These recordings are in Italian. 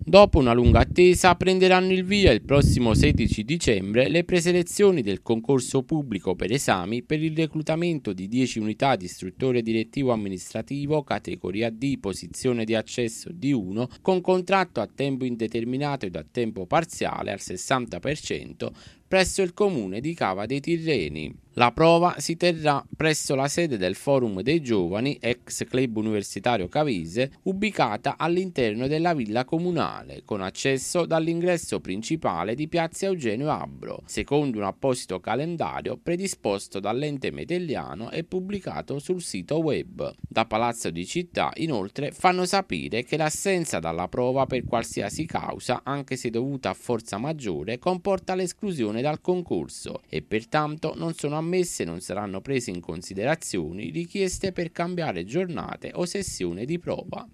Dopo una lunga attesa prenderanno il via il prossimo 16 dicembre le preselezioni del concorso pubblico per esami per il reclutamento di 10 unità di istruttore direttivo amministrativo categoria D posizione di accesso D1 con contratto a tempo indeterminato ed a tempo parziale al 60% presso il comune di Cava dei Tirreni. La prova si terrà presso la sede del Forum dei Giovani, ex club universitario Cavese, ubicata all'interno della villa comunale, con accesso dall'ingresso principale di Piazza Eugenio Abro, secondo un apposito calendario predisposto dall'ente metelliano e pubblicato sul sito web. Da Palazzo di Città, inoltre, fanno sapere che l'assenza dalla prova per qualsiasi causa, anche se dovuta a forza maggiore, comporta l'esclusione dal concorso e pertanto non sono ammessi ammesse non saranno prese in considerazione richieste per cambiare giornate o sessione di prova.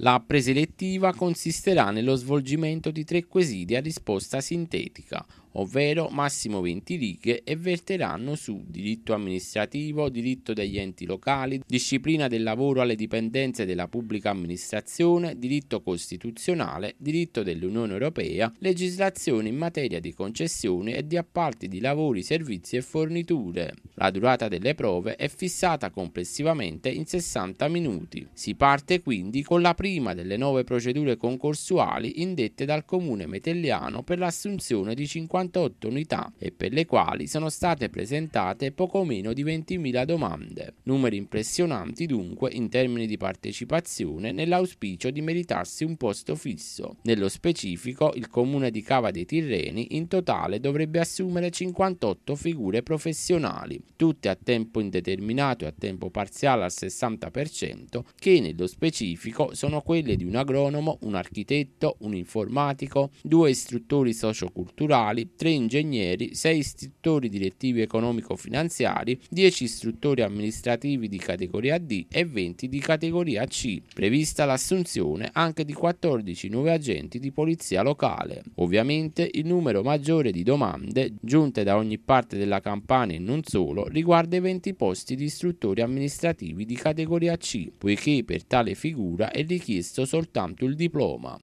La preselettiva consisterà nello svolgimento di tre quesiti a risposta sintetica, ovvero massimo 20 righe, e verteranno su diritto amministrativo, diritto degli enti locali, disciplina del lavoro alle dipendenze della pubblica amministrazione, diritto costituzionale, diritto dell'Unione Europea, legislazione in materia di concessioni e di appalti di lavori, servizi e forniture. La durata delle prove è fissata complessivamente in 60 minuti. Si parte quindi con la prima delle nove procedure concorsuali indette dal Comune Metelliano per l'assunzione di 50 58 unità e per le quali sono state presentate poco meno di 20.000 domande. Numeri impressionanti dunque in termini di partecipazione nell'auspicio di meritarsi un posto fisso. Nello specifico il comune di Cava dei Tirreni in totale dovrebbe assumere 58 figure professionali, tutte a tempo indeterminato e a tempo parziale al 60%, che nello specifico sono quelle di un agronomo, un architetto, un informatico, due istruttori socioculturali, 3 ingegneri, 6 istruttori direttivi economico-finanziari, 10 istruttori amministrativi di categoria D e 20 di categoria C. Prevista l'assunzione anche di 14 nuovi agenti di polizia locale. Ovviamente il numero maggiore di domande, giunte da ogni parte della campagna e non solo, riguarda i 20 posti di istruttori amministrativi di categoria C, poiché per tale figura è richiesto soltanto il diploma.